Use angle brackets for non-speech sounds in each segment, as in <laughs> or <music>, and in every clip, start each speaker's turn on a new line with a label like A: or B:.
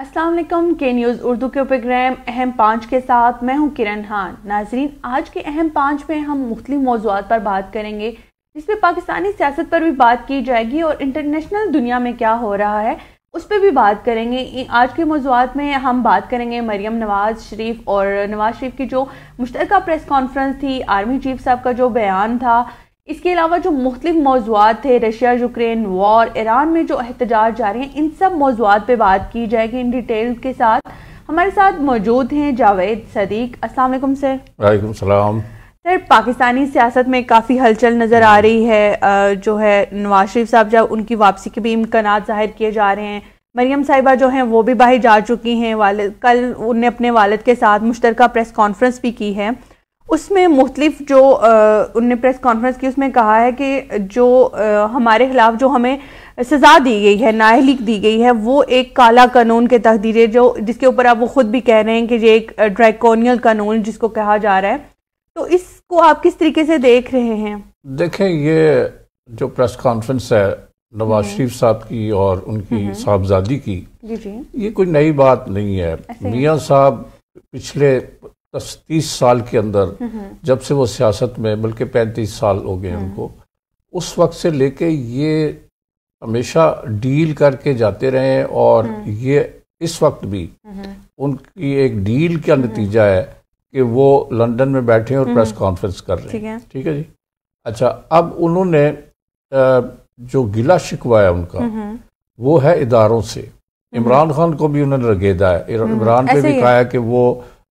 A: असलम के न्यूज़ उर्दू के प्रोग्राम अहम पाँच के साथ मैं हूँ किरण खान नाजरीन आज के अहम पाँच में हम मुख्तु मौजूद पर बात करेंगे जिसमें पाकिस्तानी सियासत पर भी बात की जाएगी और इंटरनेशनल दुनिया में क्या हो रहा है उस पर भी बात करेंगे आज के मौजूद में हम बात करेंगे मरीम नवाज शरीफ और नवाज शरीफ की जो मुश्तर प्रेस कॉन्फ्रेंस थी आर्मी चीफ साहब का जो बयान था इसके अलावा जो मुख्तलिफ मौजूद थे रशिया यूक्रेन वॉर ईरान में जो एहतजाज रहे हैं इन सब मौजूद पर बात की जाएगी इन डिटेल के साथ हमारे साथ मौजूद हैं जावेद सदीक असलम सर
B: वाईकुम सलाम
A: सर पाकिस्तानी सियासत में काफ़ी हलचल नज़र आ रही है जो है नवाज शरीफ साहब जब उनकी वापसी के भी इम्कान जाहिर किए जा रहे हैं मरियम साहिबा जो हैं वो भी बाहर जा चुकी हैं वाल कल उनने अपने वालद के साथ मुश्तरक प्रेस कॉन्फ्रेंस भी की है उसमें मुख्तलिफ जो उनने प्रेस कॉन्फ्रेंस की उसमें कहा है कि जो हमारे ख़िलाफ़ जो हमें सज़ा दी गई है नाहलिक दी गई है वो एक काला कानून के तहदीर है जो जिसके ऊपर आप वो ख़ुद भी कह रहे हैं कि ये एक ड्रैकोनियल कानून जिसको कहा जा रहा है तो इसको आप किस तरीके से देख रहे हैं
B: देखें ये जो प्रेस कॉन्फ्रेंस है नवाज हम्म। शरीफ साहब की और उनकी हम्म। साहबजादी की ये कोई नई बात नहीं है मियाँ साहब पिछले दस तीस साल के अंदर जब से वो सियासत में बल्कि पैंतीस साल हो गए हम्म। उनको उस वक्त से लेके ये हमेशा डील करके जाते रहे और हम्म। ये इस वक्त भी उनकी एक डील का हम्म। नतीजा है कि वो लंदन में बैठे और प्रेस कॉन्फ्रेंस कर रहे हैं ठीक है जी अच्छा अब उन्होंने जो गिला शिकवा है उनका वो है इदारों से इमरान खान को भी उन्होंने रगेदा है इमरान पे भी कहा है कि वो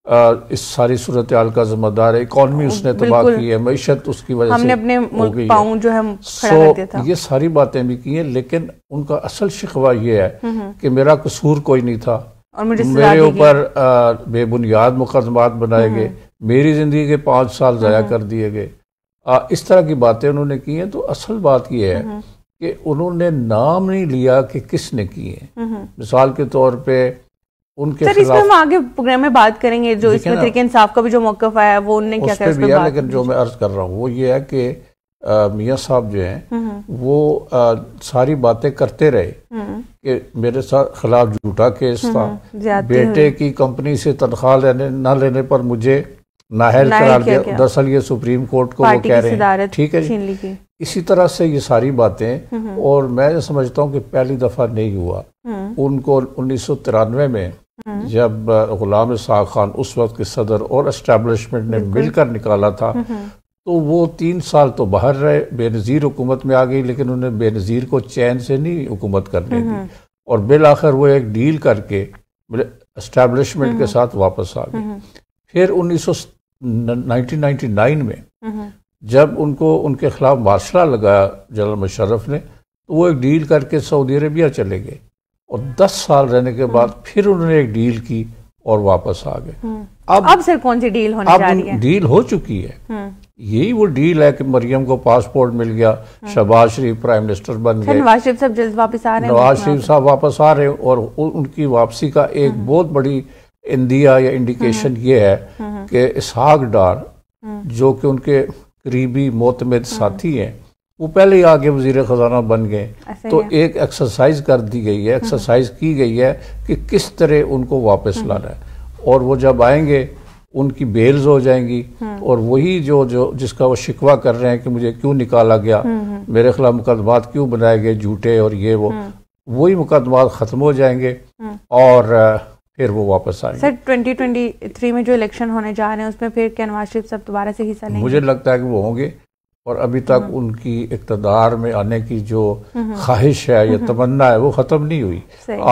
B: आ, इस सारी सूरत हाल का जिम्मेदार है इकॉनमी उसने तबाह की है मीशत उसकी वजह से अपने मुल्क
A: जो है सो so,
B: ये सारी बातें भी की हैं लेकिन उनका असल शिकवा ये है हम्म, हम्म। कि मेरा कसूर कोई नहीं था और मुझे मेरे ऊपर बेबुनियाद मुकदमात बनाए हम्म, गए मेरी ज़िंदगी के पांच साल जया कर दिए गए इस तरह की बातें उन्होंने की हैं तो असल बात यह है कि उन्होंने नाम नहीं लिया कि किसने किए
A: मिसाल
B: के तौर पर उनके सर इसमें हम
A: आगे प्रोग्राम में बात करेंगे जो इसमें तरीके इंसाफ का भी जो मौकफ आया वो उनने क्या कहा भी है लेकिन जो
B: मैं अर्ज कर रहा हूँ वो ये है कि मियाँ साहब जो हैं हम्म, हम्म। वो आ, सारी बातें करते रहे हम्म। कि मेरे साथ खिलाफ झूठा केस था बेटे की कंपनी से तनख्वाह लेने ना लेने पर मुझे नाहल करार दिया दरअसल ये सुप्रीम कोर्ट को वो कह रहे हैं ठीक है इसी तरह से ये सारी बातें और मैं समझता हूँ कि पहली दफ़ा नहीं हुआ हम्म। उनको उन्नीस सौ तिरानवे में हम्म। जब गुलाम शाह खान उस वक्त के सदर और एस्टेब्लिशमेंट ने मिलकर निकाला था तो वो तीन साल तो बाहर रहे बेनज़ीर हुकूमत में आ गई लेकिन उन्हें बेनज़ीर को चैन से नहीं हुकूमत करने दी और बिल आखिर वो एक डील करके इस्टेबलिशमेंट मतलब के साथ वापस आ गए फिर उन्नीस सौ नाइनटीन नाइन्टी नाइन में जब उनको उनके खिलाफ मार्शला लगाया जनरल मुशरफ ने तो वो एक डील करके सऊदी अरबिया चले गए और 10 साल रहने के बाद हम्म। फिर उन्होंने एक डील की और वापस आ गए
A: हम्म। अब अब सर कौन सी डील होने जा रही है
B: डील हो चुकी है हम्म। यही वो डील है कि मरियम को पासपोर्ट मिल गया शहबाज शरीफ प्राइम मिनिस्टर बन अच्छा, गए नवाज
A: शरीफ साहब जल्द वापस आ रहे हैं नवाज शरीफ
B: साहब वापस आ रहे हैं और उनकी वापसी का एक बहुत बड़ी इंडिया या इंडिकेशन ये है कि इसहाक डार जो कि उनके करीबी मोतमद हाँ। साथी हैं वो पहले ही आगे वजीर ख़जाना बन गए तो एक एक्सरसाइज कर दी गई है एक्सरसाइज हाँ। की गई है कि किस तरह उनको वापस हाँ। लाना है और वो जब आएंगे उनकी बेल्स हो जाएंगी और वही जो जो जिसका वो शिकवा कर रहे हैं कि मुझे क्यों निकाला गया मेरे खिलाफ मुकदमात क्यों बनाए गए झूठे और ये वो वही मुकदमात ख़त्म हो जाएंगे और फिर वो वापस आए सर
A: 2023 में जो इलेक्शन होने जा रहे हैं उसमें फिर क्या नवाज शरीफ साहब दोबारा से हिस्सा लेंगे मुझे
B: लगता है कि वो होंगे और अभी तक हम्म। उनकी इकतदार में आने की जो हम्म। ख्वाहिश है या हम्म। तमन्ना है वो ख़त्म नहीं हुई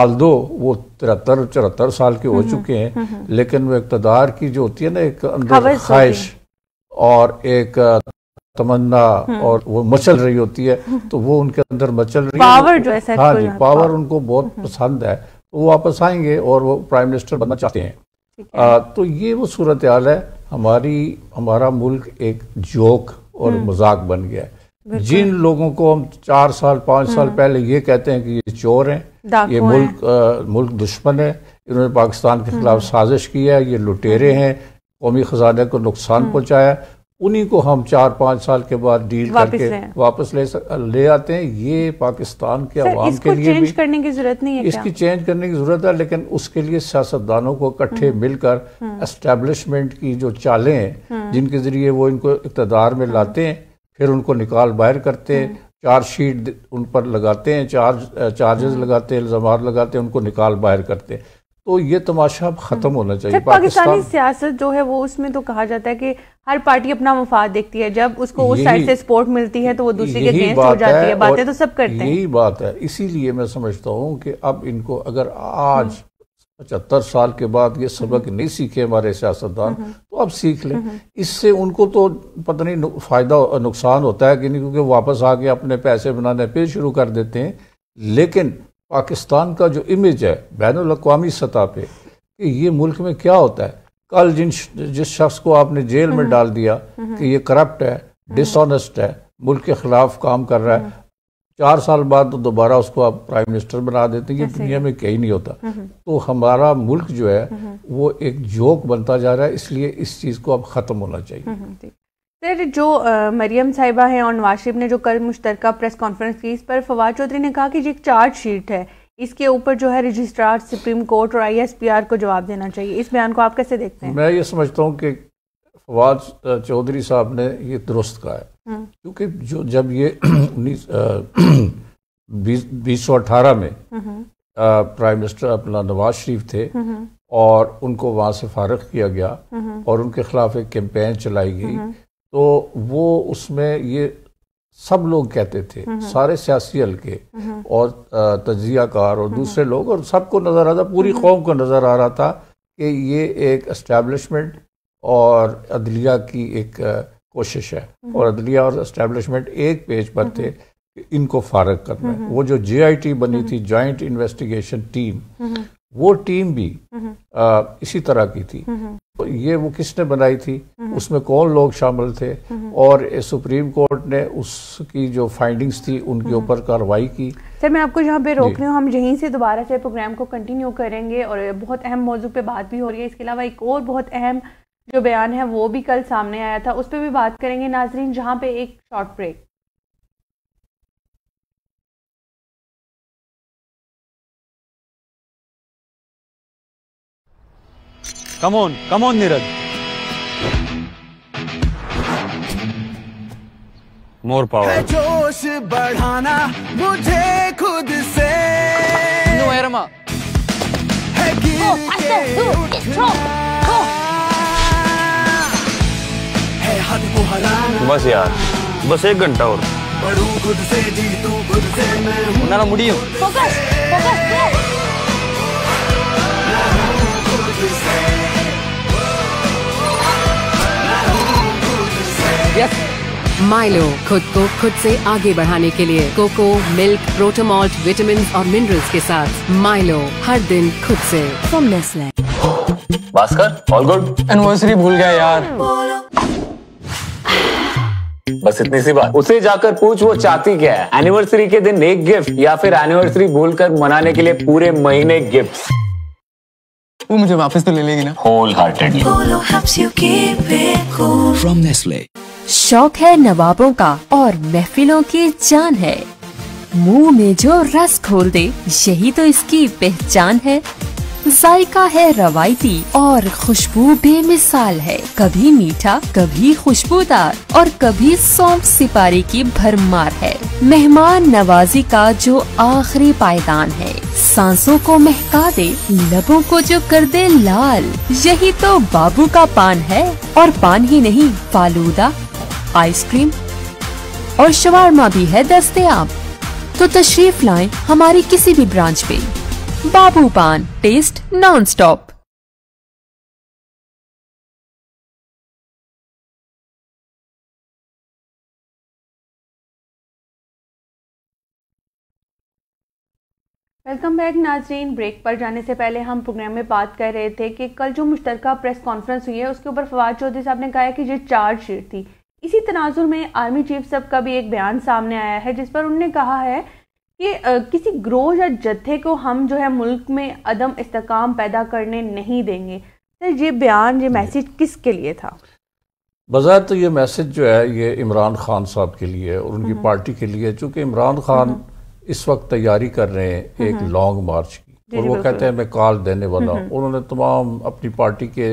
B: आल दो वो तिरहत्तर चौहत्तर साल के हो चुके हैं लेकिन वो इकतदार की जो होती है ना एक अंदर ख्वाहिश और एक तमन्ना और वो मचल रही होती है तो वो उनके अंदर मचल रही है पावर जो है हाँ जी पावर उनको बहुत पसंद है वो वापस आएंगे और वो प्राइम मिनिस्टर बनना चाहते हैं आ, तो ये वो सूरत हाल है हमारी हमारा मुल्क एक जोक और हम्म। मजाक बन गया है जिन लोगों को हम चार साल पाँच साल हम्म। पहले ये कहते हैं कि ये चोर हैं ये मुल्क है। आ, मुल्क दुश्मन है इन्होंने पाकिस्तान के खिलाफ हम्म। साजिश की है ये लुटेरे हैं कौमी खजाने को नुकसान पहुंचाया उन्हीं को हम चार पाँच साल के बाद डील करके वापस ले ले आते हैं ये पाकिस्तान के अवाम के लिए चेंज
A: करने की जरूरत नहीं है इसकी क्या?
B: चेंज करने की जरूरत है लेकिन उसके लिए सियासतदानों को इकट्ठे हम्म। मिलकर एस्टेब्लिशमेंट हम्म। की जो चालें हैं हम्म। जिनके जरिए वो इनको इकतदार में लाते हैं फिर उनको निकाल बाहर करते हैं चार्जशीट उन पर लगाते हैं चार्ज चार्जेस लगाते हैं इल्जाम लगाते हैं उनको निकाल बाहर करते हैं तो ये तमाशा अब ख़त्म होना चाहिए पाकिस्तान। पाकिस्तानी
A: सियासत जो है वो उसमें तो कहा जाता है कि हर पार्टी अपना मफाद देखती है जब उसको उस साइड से सपोर्ट मिलती है तो वो दूसरी के अगेंस्ट हो जाती है है बातें तो सब करते हैं
B: यही बात है इसीलिए मैं समझता हूँ कि अब इनको अगर आज पचहत्तर साल के बाद ये सबक हम्म। नहीं सीखे हमारे सियासतदान हम्म। तो अब सीख लें हम्म। इससे उनको तो पता नहीं फ़ायदा नुकसान होता है कि नहीं क्योंकि वापस आके अपने पैसे बनाने पे शुरू कर देते हैं लेकिन पाकिस्तान का जो इमेज है बैन अवी सतह पर कि ये मुल्क में क्या होता है कल जिन जिस शख्स को आपने जेल में हम्म। डाल दिया हम्म। कि ये करप्ट है डिसऑनेस्ट हम्म। है मुल्क के खिलाफ काम कर रहा है चार साल बाद तो दोबारा उसको आप प्राइम मिनिस्टर बना देते हैं ये दुनिया में कहीं नहीं होता तो हमारा मुल्क जो है वो एक जोक बनता जा रहा है इसलिए इस चीज़ को अब ख़त्म होना
A: चाहिए सर जो मरियम साहिबा हैं और नवाज शरीफ ने जो कल मुश्तर प्रेस कॉन्फ्रेंस की इस पर फवाद चौधरी ने कहा कि ये एक चार्जशीट है इसके ऊपर जो है रजिस्ट्रार सुप्रीम कोर्ट और आईएसपीआर को जवाब देना चाहिए इस बयान को आप कैसे देखते
B: हैं मैं ये समझता हूँ कि फवाद चौधरी साहब ने ये दुरुस्त कहा है हम्म। क्योंकि जो जब ये <clears throat> उन्नीस <clears throat> बीस सौ अठारह में हम्म। प्राइम मिनिस्टर अपना नवाज शरीफ थे हम्म। और उनको वहाँ से फारग किया गया और उनके खिलाफ एक कैंपेन चलाई गई तो वो उसमें ये सब लोग कहते थे हम्म। सारे सियासी हल्के हम्म। और तजिया कार और हम्म। दूसरे लोग और सबको नज़र आ रहा था पूरी कौम को नज़र आ रहा था कि ये एक इस्टेबलिशमेंट और अदलिया की एक कोशिश है और अदलिया और इस्टेबलिशमेंट एक पेज पर थे इनको फारग करना वो जो टी बनी थी जॉइंट इन्वेस्टिगेशन टीम वो टीम भी हम्म। आ, इसी तरह की थी हम्म। तो ये वो किसने बनाई थी हम्म। उसमें कौन लोग शामिल थे और सुप्रीम कोर्ट ने उसकी जो फाइंडिंग्स थी उनके ऊपर कार्रवाई की
A: सर मैं आपको यहाँ पे रोक रही हूँ हम यहीं से दोबारा से प्रोग्राम को कंटिन्यू करेंगे और बहुत अहम मौजू पे बात भी हो रही है इसके अलावा एक और बहुत अहम जो बयान है वो भी कल सामने आया था उस पर भी बात करेंगे नाजरीन जहाँ पे एक short break
B: Come on, come on, Nirad. More power.
A: जोश बढ़ाना मुझे खुद से oh,
B: बस यार बस एक घंटा और
A: बढ़ू खुद हूँ यस माइलो खुद को खुद से आगे बढ़ाने के लिए कोको मिल्क प्रोटोमॉल्ट विटामिन और मिनरल्स के साथ माइलो हर दिन खुद से from Nestle
B: Bhaskar all good anniversary भूल गया यार बस इतनी सी बात उसे जाकर पूछ वो चाहती क्या है एनिवर्सरी के दिन एक गिफ्ट या फिर एनिवर्सरी भूलकर मनाने के लिए पूरे महीने गिफ्ट
A: वो मुझे वापस तो ले लेगी ना होल हार्टेडली फ्रॉम नेस्ले
B: शौक है
A: नवाबों का और महफिलों की जान है मुंह में जो रस खोल दे यही तो इसकी पहचान है जायका है रवायती और खुशबू बेमिसाल है कभी मीठा कभी खुशबूदार और कभी सौंप सिपारी की भरमार है मेहमान नवाजी का जो आखिरी पायदान है सांसों को महका दे लबों को जो कर दे लाल यही तो बाबू का पान है और पान ही नहीं फालूदा आइसक्रीम और शवारमा भी है दस्तियाब तो तशरीफ लाएं हमारी किसी भी ब्रांच पे बाबू पान taste non stop welcome back नाजरीन ब्रेक पर जाने से पहले हम प्रोग्राम में बात कर रहे थे कि कल जो मुश्तरका प्रेस कॉन्फ्रेंस हुई है उसके ऊपर फवाद चौधरी साहब ने कहा कि ये चार्जशीट थी इसी तनाजुर में आर्मी चीफ सब का भी एक बयान सामने आया है जिस पर उन्होंने कहा है कि किसी ग्रोह या जत्थे को हम जो है मुल्क में अदम इस्तकाम पैदा करने नहीं देंगे सर ये बयान ये मैसेज किसके लिए था
B: बज़ाहिर तो ये मैसेज जो है ये इमरान खान साहब के लिए और उनकी हम्म। पार्टी के लिए चूंकि इमरान खान हम्म। इस वक्त तैयारी कर रहे हैं हम्म। एक लॉन्ग मार्च की और वो कहते हैं मैं कॉल देने वाला उन्होंने तमाम अपनी पार्टी के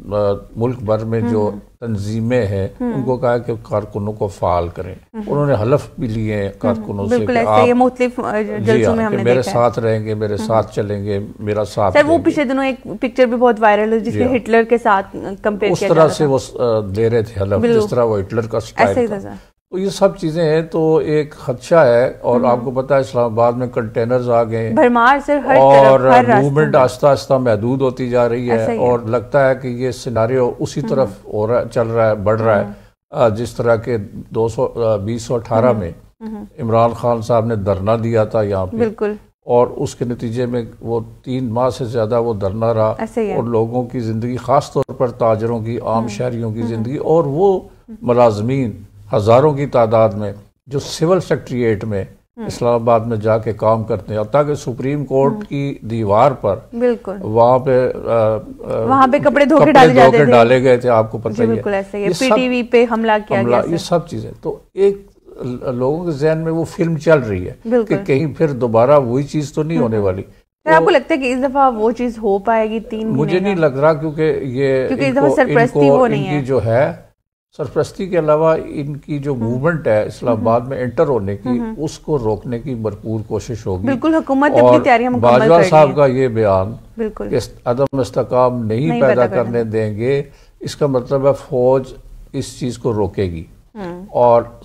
B: मुल्क भर में जो हम्म। तंजीमें हैं हम्म। उनको कहा कि कारकुनों को फाल करें हम्म। उन्होंने हलफ भी लिए हैं कारकुनों से कि आप ये
A: जी में हाँ, हमने मेरे साथ
B: रहेंगे मेरे साथ चलेंगे मेरा साथ सर वो
A: पिछले दिनों एक पिक्चर भी बहुत वायरल हुई जिसमें हिटलर हाँ। के साथ कंपेयर उस तरह से
B: वो दे रहे थे हलफ जिस तरह वो हिटलर का स्टाइल था तो ये सब चीज़ें हैं तो एक खदशा है और हम्म। आपको पता है इस्लामाबाद में कंटेनर्स आ गए और मूवमेंट आस्ता आस्ता महदूद होती जा रही है और लगता है कि ये सिनारियो उसी हम्म। तरफ हो रहा चल रहा है बढ़ रहा है हम्म। जिस तरह के दो सौ बीस सौ अठारह में इमरान खान साहब ने धरना दिया था यहाँ पे बिल्कुल और उसके नतीजे में वो तीन माह से ज़्यादा वो धरना रहा और लोगों की ज़िंदगी ख़ास तौर पर ताजरों की आम शहरियों की ज़िंदगी और वो मुलाजमीन हज़ारों की तादाद में जो सिविल सेक्ट्रिएट में हम्म। इस्लामाबाद में जाके काम करते हैं और ताकि सुप्रीम कोर्ट हम्म। की दीवार पर बिल्कुल वहाँ पे आ, वहाँ पे कपड़े धोके डाले डाले, डाले गए थे आपको पता ही
A: है, है। पीटीवी पे हमला किया हमला, गया
B: ये सब चीजें तो एक लोगों के जहन में वो फिल्म चल रही है कि कहीं फिर दोबारा वही चीज तो नहीं हम्म। होने वाली तो आपको तो
A: लगता है कि इस दफा वो चीज हो पाएगी तीन मुझे
B: नहीं लग रहा क्योंकि ये क्योंकि इस दफा सरप्रस्ती वो नहीं है जो है सरप्रस्ती के अलावा इनकी जो मूवमेंट हम्म। है इस्लामाबाद में एंटर हम्म। होने की हम्म। उसको रोकने की भरपूर कोशिश होगी बिल्कुल हुकूमत अपनी तैयारियां बाजवा साहब का ये बयान कि अदम इस्तेकाम नहीं, नहीं पैदा करने देंगे इसका मतलब है फौज इस चीज़ को रोकेगी और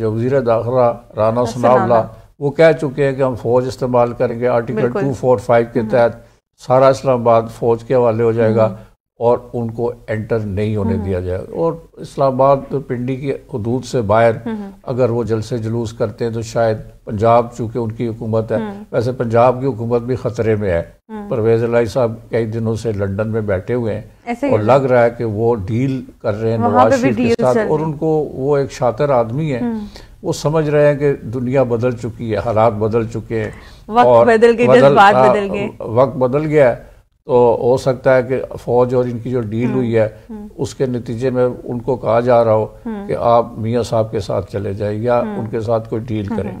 B: जो वजीर दाखिला राना सनावला वो कह चुके हैं कि हम फौज इस्तेमाल करेंगे आर्टिकल टू फोर फाइव के तहत सारा इस्लामाबाद फौज के हवाले हो जाएगा और उनको एंटर नहीं होने हम्म। दिया जाए और इस्लामाबाद तो पिंडी के हदूद से बाहर हम्म। अगर वो जलसे जुलूस करते हैं तो शायद पंजाब चूंकि उनकी हुकूमत है हम्म। वैसे पंजाब की हुकूमत भी खतरे में है परवेज अलाई साहब कई दिनों से लंदन में बैठे हुए हैं और लग रहा है कि वो डील कर रहे हैं नवाज शरीफ के साथ और उनको वो एक शातर आदमी है वो समझ रहे हैं कि दुनिया बदल चुकी है हालात बदल चुके हैं वक्त बदल हाँ, वक्त बदल गया है तो हो सकता है कि फौज और इनकी जो डील हुई है उसके नतीजे में उनको कहा जा रहा हो कि आप मियाँ साहब के साथ चले जाए या उनके साथ कोई डील करें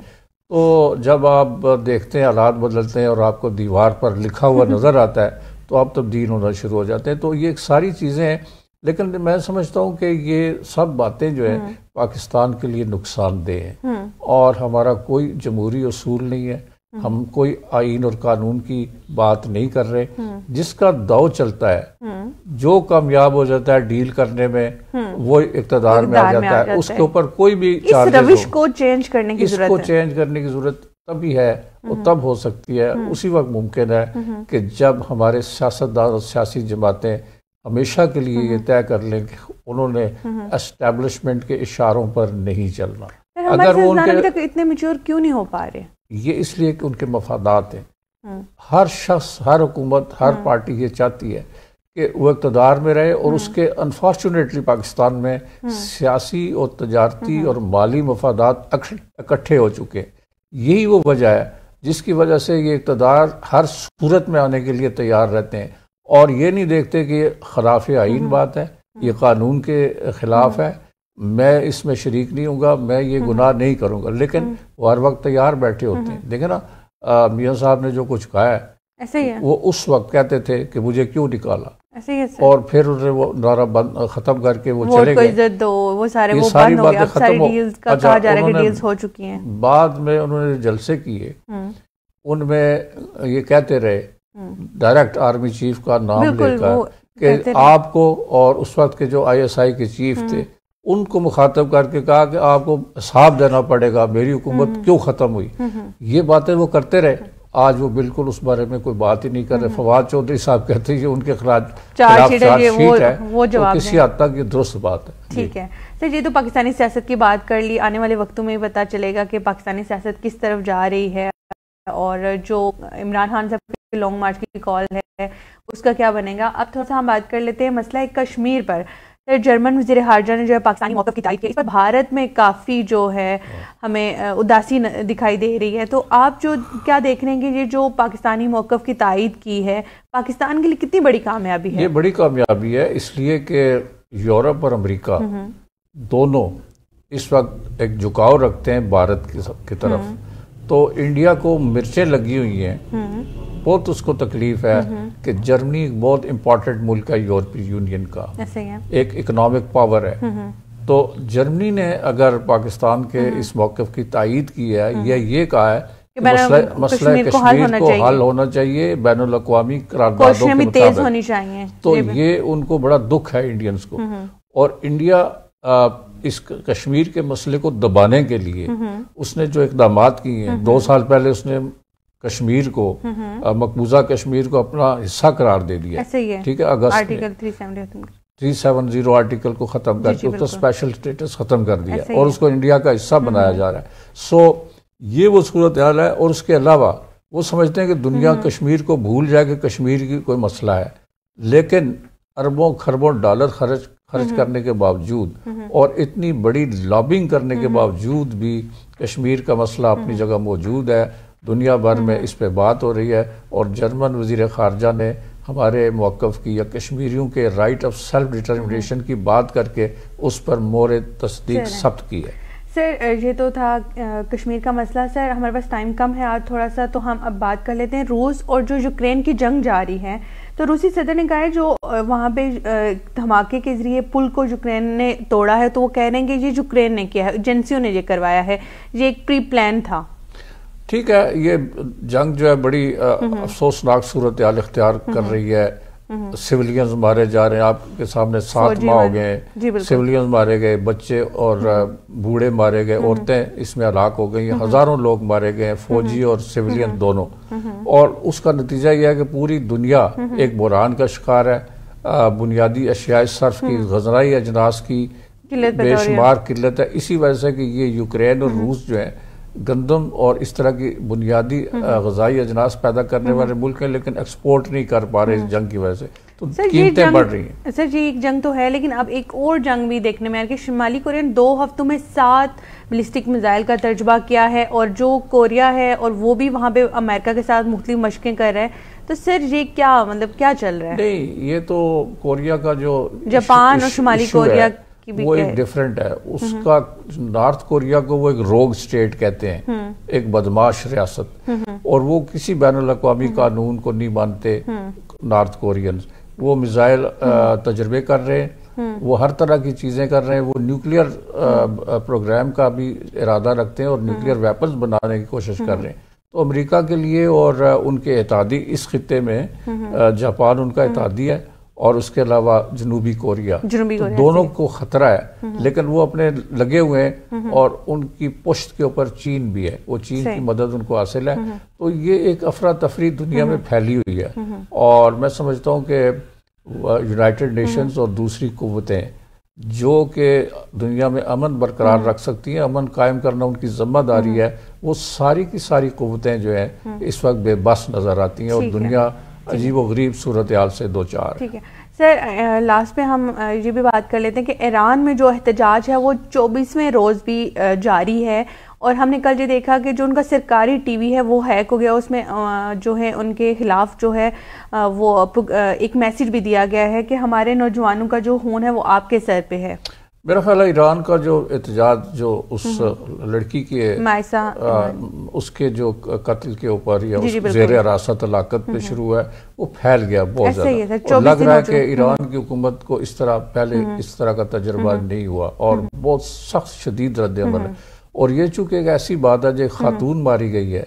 B: तो जब आप देखते हैं हालात बदलते हैं और आपको दीवार पर लिखा हुआ <laughs> नज़र आता है तो आप तब्दील होना शुरू हो जाते हैं तो ये सारी चीज़ें हैं लेकिन मैं समझता हूँ कि ये सब बातें जो है हम्म। पाकिस्तान के लिए नुकसानदेह हैं हम्म। और हमारा कोई जमहूरी असूल नहीं है हम्म। हम कोई आइन और कानून की बात नहीं कर रहे हम्म। जिसका दाव चलता है हम्म। जो कामयाब हो जाता है डील करने में वो इकतदार में आ जाता है उसके ऊपर कोई भी इस रविश
A: को चेंज करने की जरूरत इसको
B: चेंज करने की जरूरत तभी है वो तब हो सकती है उसी वक्त मुमकिन है कि जब हमारे सियासतदान और सियासी जमातें हमेशा के लिए ये तय कर लें कि उन्होंने एस्टेब्लिशमेंट के इशारों पर नहीं चलना अगर वो उनके तो
A: इतने मेच्योर क्यों नहीं हो पा रहे
B: ये इसलिए कि उनके मफादात हैं हम्म। हर शख्स हर हुकूमत हर हम्म। पार्टी ये चाहती है कि वो इकतदार में रहे और हम्म। उसके अनफॉर्चुनेटली पाकिस्तान में सियासी और तजारती और माली मफादात इकट्ठे हो चुके हैं यही वो वजह है जिसकी वजह से ये इकतदार हर सूरत में आने के लिए तैयार रहते हैं और ये नहीं देखते कि ये खराफ आइन बात है ये कानून के ख़िलाफ़ है मैं इसमें शरीक नहीं हूँ मैं ये हम्म। गुनाह नहीं करूँगा लेकिन हम्म। वो हर वक्त तैयार बैठे होते हम्म। हैं देखे ना मियाँ साहब ने जो कुछ कहा है ऐसे ही है। वो उस वक्त कहते थे कि मुझे क्यों निकाला
A: ऐसे ही है और
B: फिर उन्होंने वो नारा बंद खत्म करके वो चले गए
A: वो सारे वो सारी बंद हो गए सारी डील्स का अच्छा, कहा जा रहा है डील्स हो चुकी हैं
B: बाद में उन्होंने जलसे किए उनमें ये कहते रहे डायरेक्ट आर्मी चीफ का नाम लेकर कि आपको और उस वक्त के जो आईएसआई के चीफ थे उनको मुखातब करके कहा कि आपको साफ देना पड़ेगा मेरी हुकूमत हम्म। क्यों ख़त्म हुई हम्म, हम्म। ये बातें वो करते रहे आज वो बिल्कुल उस बारे में कोई बात ही नहीं कर रहे फवाद चौधरी साहब कहते हैं कि उनके खिलाफ चार्जशीट है वो जवाब तो किसी हद तक ये दुरुस्त बात है ठीक
A: है सर ये तो पाकिस्तानी सियासत की बात कर ली आने वाले वक्तों में पता चलेगा कि पाकिस्तानी सियासत किस तरफ जा रही है और जो इमरान खान साहब की लॉन्ग मार्च की कॉल है उसका क्या बनेगा अब थोड़ा सा हम बात कर लेते हैं मसला एक कश्मीर पर जर्मन वजी खारजा ने जो है पाकिस्तानी मौत की तारीफ की इस पर भारत में काफ़ी जो है हमें उदासी दिखाई दे रही है तो आप जो क्या देख रहे हैं कि ये जो पाकिस्तानी मौक़ की तायद की है पाकिस्तान के लिए कितनी बड़ी कामयाबी है ये
B: बड़ी कामयाबी है इसलिए कि यूरोप और अमरीका हम्म, हम्म। दोनों इस वक्त एक झुकाव रखते हैं भारत की, सब की तरफ हम्म। तो इंडिया को मिर्चें लगी हुई हैं बहुत उसको तकलीफ है कि जर्मनी बहुत इम्पोर्टेंट मुल्क है यूरोपीय यूनियन का एक इकोनॉमिक पावर है तो जर्मनी ने अगर पाकिस्तान के इस मौके की तायद की है या ये कहा है मसला कश्मीर को हल होना चाहिए बैन अवी करारदादों तो ये उनको बड़ा दुख है इंडियंस को और इंडिया आ, इस कश्मीर के मसले को दबाने के लिए उसने जो इकदाम किए हैं दो साल पहले उसने कश्मीर को मकबूजा कश्मीर को अपना हिस्सा करार दे दिया ठीक है अगस्त थ्री सेवन जीरो आर्टिकल को ख़त्म करके उसका स्पेशल स्टेटस ख़त्म कर दिया और उसको इंडिया का हिस्सा बनाया जा रहा है सो ये वो सूरत हाल है और उसके अलावा वो समझते हैं कि दुनिया हम्म। कश्मीर को भूल जाए कि कश्मीर की कोई मसला है लेकिन अरबों खरबों डॉलर खर्च खर्च हम्म। करने के बावजूद हम्म। और इतनी बड़ी लॉबिंग करने के बावजूद भी कश्मीर का मसला अपनी जगह मौजूद है दुनिया भर में हम्म। इस पर बात हो रही है और जर्मन वजीर खारजा ने हमारे मौक़ की या कश्मीरियों के राइट ऑफ सेल्फ डिटर्मिनेशन की बात करके उस पर मोर तस्दीक सब्त की है
A: सर ये तो था कश्मीर का मसला सर हमारे पास टाइम कम है आज थोड़ा सा तो हम अब बात कर लेते हैं रूस और जो यूक्रेन की जंग जारी है तो रूसी सदर ने कहा है जो वहाँ पे धमाके के जरिए पुल को यूक्रेन ने तोड़ा है तो वो कह रहे हैं कि ये यूक्रेन ने किया है एजेंसियों ने ये करवाया है ये एक प्री प्लान था
B: ठीक है ये जंग जो है बड़ी अफसोसनाक सूरत हाल इख्तियार कर रही है सिविलियंस मारे जा रहे हैं आपके सामने सात माह हो गए सिविलियंस मारे गए बच्चे और बूढ़े मारे गए औरतें इसमें हलाक हो गई हज़ारों लोग मारे गए फौजी और सिविलियन दोनों और उसका नतीजा यह है कि पूरी दुनिया एक बुरान का शिकार है बुनियादी अशिया सर्फ की हम्म। गजराई अजनास की बेशुमार किल्लत है इसी वजह से कि ये यूक्रेन और रूस जो है गंदम और इस तरह की बुनियादी हम्म। गजाई अजनास पैदा करने हम्म। वाले मुल्क हैं लेकिन एक्सपोर्ट नहीं कर पा रहे इस हम्म। जंग की वजह से तो कीमतें बढ़ रही हैं
A: सर जी एक जंग तो है लेकिन अब एक और जंग भी देखने में आ रही है शिमाली कोरिया ने दो हफ्तों में सात बलिस्टिक मिज़ाइल का तजुबा किया है और जो कोरिया है और वो भी वहाँ पे अमेरिका के साथ मुख्तलि मशकें कर रहे हैं तो सर ये क्या मतलब क्या चल रहा है
B: नहीं ये तो कोरिया का जो जापान और शुमाली कोरिया की भी वो एक डिफरेंट है हम्म। उसका नॉर्थ कोरिया को वो एक रोग स्टेट कहते हैं हम्म। एक बदमाश रियासत हम्म, और वो किसी बैन अवी कानून को नहीं मानते नॉर्थ कोरियन वो मिसाइल तजर्बे कर रहे हैं वो हर तरह की चीज़ें कर रहे हैं वो न्यूक्लियर प्रोग्राम का भी इरादा रखते हैं और न्यूक्लियर वेपन्स बनाने की कोशिश कर रहे हैं तो अमेरिका के लिए और उनके एतादी इस खत्े में जापान उनका एतादी है और उसके अलावा जनूबी कोरिया जनूबी तो दोनों को खतरा है हम्म, हम्म। लेकिन वो अपने लगे हुए हैं हम्म, और उनकी पुश्त के ऊपर चीन भी है वो चीन की मदद उनको हासिल है तो ये एक अफरा तफरी दुनिया में फैली हुई है और मैं समझता हूँ कि यूनाइटेड नेशंस और दूसरी कुतें जो कि दुनिया में अमन बरकरार रख सकती हैं अमन कायम करना उनकी जिम्मेदारी है वो सारी की सारी कुतें जो हैं इस वक्त बेबस नज़र आती हैं और दुनिया है। अजीब व गरीब सूरत हाल से दो चार
A: ठीक है सर लास्ट में हम ये भी बात कर लेते हैं कि ईरान में जो एहतजाज है वो चौबीसवें रोज़ भी जारी है और हमने कल ये देखा कि जो उनका सरकारी टीवी है वो हैक हो गया उसमें जो है उनके खिलाफ जो है वो एक मैसेज भी दिया गया है कि हमारे नौजवानों का जो खून है वो आपके सर पे है
B: मेरा ख्याल है ईरान का जो एहतजाज जो उस हम्म। लड़की के आ, उसके जो कत्ल के ऊपर या जेर हिरासत लाकत पे हम्म, हम्म। शुरू हुआ है वो फैल गया बहुत ज़्यादा लग रहा है कि ईरान की हुकूमत को इस तरह पहले इस तरह का तजर्बा नहीं हुआ और बहुत सख्त शदीद रद्द अमल है और ये चूंकि एक ऐसी बात है जो खातून मारी गई है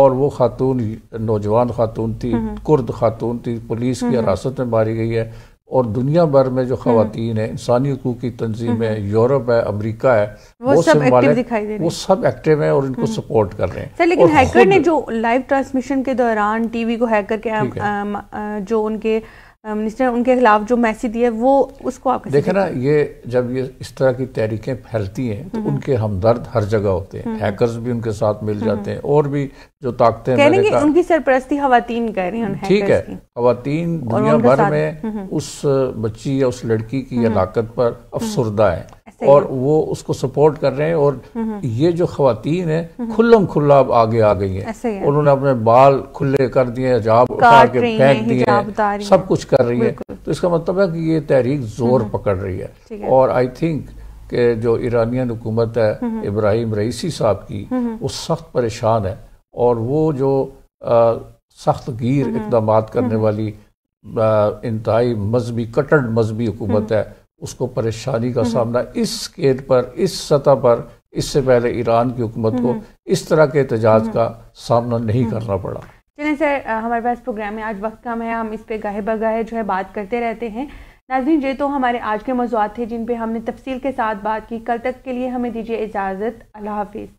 B: और वो खातून नौजवान खातून थी कुर्द खातून थी पुलिस की हिरासत में मारी गई है और दुनिया भर में जो हम्म। खातन है इंसानी हकूक की तंजीम हम्म। है यूरोप है अमरीका है वो, सब एक्टिव दिखाई दे वो सब एक्टिव है और इनको सपोर्ट हम्म। कर रहे हैं सर लेकिन हैकर ने जो
A: लाइव ट्रांसमिशन के दौरान टीवी को हैक करके जो उनके मिनिस्टर उनके खिलाफ जो मैसेज दिए वो उसको आप देखे ना
B: ये जब ये इस तरह की तहरीकें फैलती हैं तो उनके हमदर्द हर जगह होते हैं हैकर्स भी उनके साथ मिल जाते हैं और भी जो ताकतें
A: उनकी सरपरस्ती खातन कर रही हैं ठीक है
B: खातन दुनिया भर में उस बच्ची या उस लड़की की हलाकत पर अफसरदा है और वो उसको सपोर्ट कर रहे हैं और ये जो खातन है खुल्लम खुल्ला अब आगे आ गई है उन्होंने अपने बाल खुले कर दिए हिजाब उठा के फेंक दिए सब कुछ कर रही है तो इसका मतलब है कि ये तहरीक जोर हम्म। पकड़ रही है और आई थिंक के जो ईरानियन हुकूमत है हम्म। इब्राहिम रईसी साहब की हम्म। वो सख्त परेशान है और वो जो सख्त गिर इकदाम करने वाली इंतहाई मजहबी कटड़ मजहबी हुकूमत है उसको परेशानी का हम्म। सामना इस स्केल पर इस सतह पर इससे पहले ईरान की हुकूमत को हम्म। इस तरह के एहतजाज हम्म। का सामना नहीं करना पड़ा
A: चले सर हमारे पास प्रोग्राम में आज वक्त कम है हम इस पर गाहे बगाहे जो है बात करते रहते हैं नाजरीन ये तो हमारे आज के मौजूद थे जिन पे हमने तफसील के साथ बात की कल तक के लिए हमें दीजिए इजाज़त अल्लाह हाफिज़